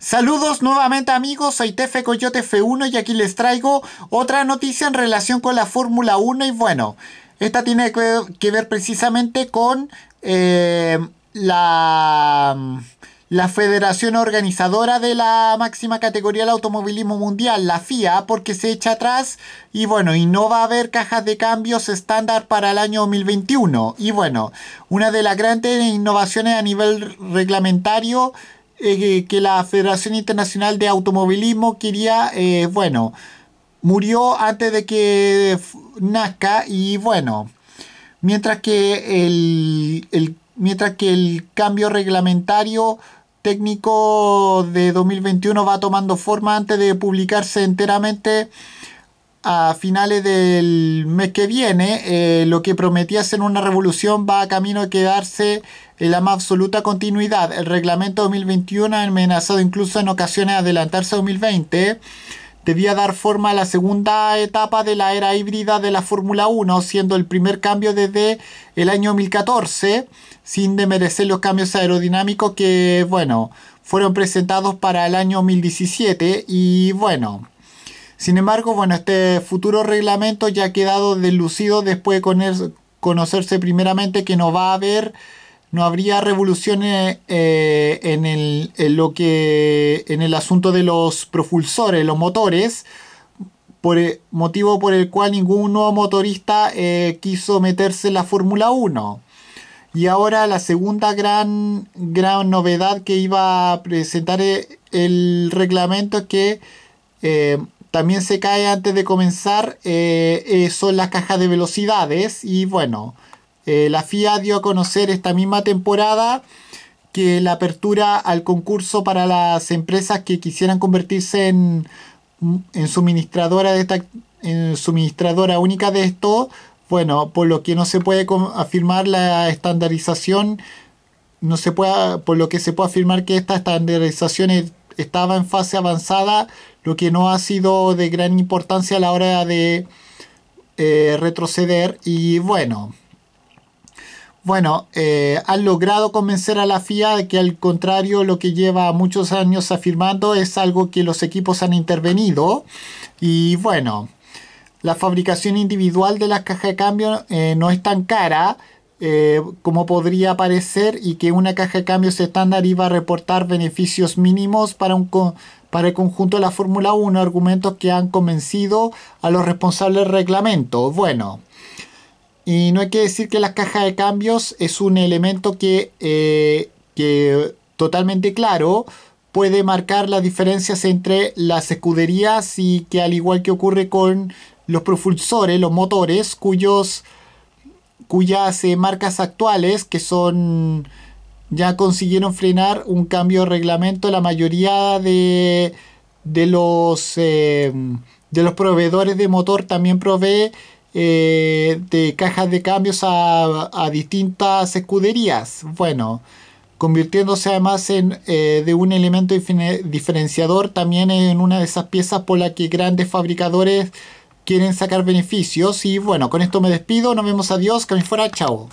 Saludos nuevamente amigos, soy Tefe Coyote F1 y aquí les traigo otra noticia en relación con la Fórmula 1 y bueno, esta tiene que ver precisamente con eh, la, la federación organizadora de la máxima categoría del automovilismo mundial, la FIA, porque se echa atrás y bueno, y no va a haber cajas de cambios estándar para el año 2021. Y bueno, una de las grandes innovaciones a nivel reglamentario eh, que la Federación Internacional de Automovilismo quería, eh, bueno, murió antes de que nazca y bueno, mientras que mientras que el cambio reglamentario técnico de 2021 va tomando forma antes de publicarse enteramente a finales del mes que viene, eh, lo que prometía ser una revolución va a camino de quedarse en la más absoluta continuidad. El reglamento 2021, amenazado incluso en ocasiones adelantarse a 2020, debía dar forma a la segunda etapa de la era híbrida de la Fórmula 1, siendo el primer cambio desde el año 2014, sin demerecer los cambios aerodinámicos que, bueno, fueron presentados para el año 2017 y, bueno, sin embargo, bueno, este futuro reglamento ya ha quedado delucido después de conocerse primeramente que no va a haber, no habría revoluciones eh, en, el, lo que, en el asunto de los propulsores, los motores, por e, motivo por el cual ningún nuevo motorista eh, quiso meterse en la Fórmula 1. Y ahora la segunda gran, gran novedad que iba a presentar eh, el reglamento es que también se cae antes de comenzar, eh, eh, son las cajas de velocidades. Y bueno, eh, la FIA dio a conocer esta misma temporada que la apertura al concurso para las empresas que quisieran convertirse en, suministradora de esta suministradora única de esto, bueno, por lo que no se puede afirmar la estandarización, no se puede, por lo que se puede afirmar que esta estandarización e, estaba en fase avanzada lo que no ha sido de gran importancia a la hora de eh, retroceder y bueno. Bueno, eh, han logrado convencer a la FIA de que al contrario lo que lleva muchos años afirmando es algo que los equipos han intervenido y bueno, la fabricación individual de las cajas de cambio eh, no es tan cara, eh, como podría parecer y que una caja de cambios estándar iba a reportar beneficios mínimos para, un para el conjunto de la Fórmula 1, argumentos que han convencido a los responsables del reglamento. Bueno, y no hay que decir que las cajas de cambios es un elemento eh, que totalmente claro puede marcar las diferencias entre las escuderías y que al igual que ocurre con los propulsores, los motores, cuyos cuyas eh, marcas actuales, que son ya consiguieron frenar un cambio de reglamento, la mayoría de, los, eh, de los proveedores de motor también provee eh, de cajas de cambios a, distintas escuderías. Bueno, convirtiéndose además en, de un elemento diferenciador también en una de esas piezas por la que grandes fabricadores quieren sacar beneficios. Y bueno, con esto me despido. Nos vemos. Adiós. Que me fuera. Chao.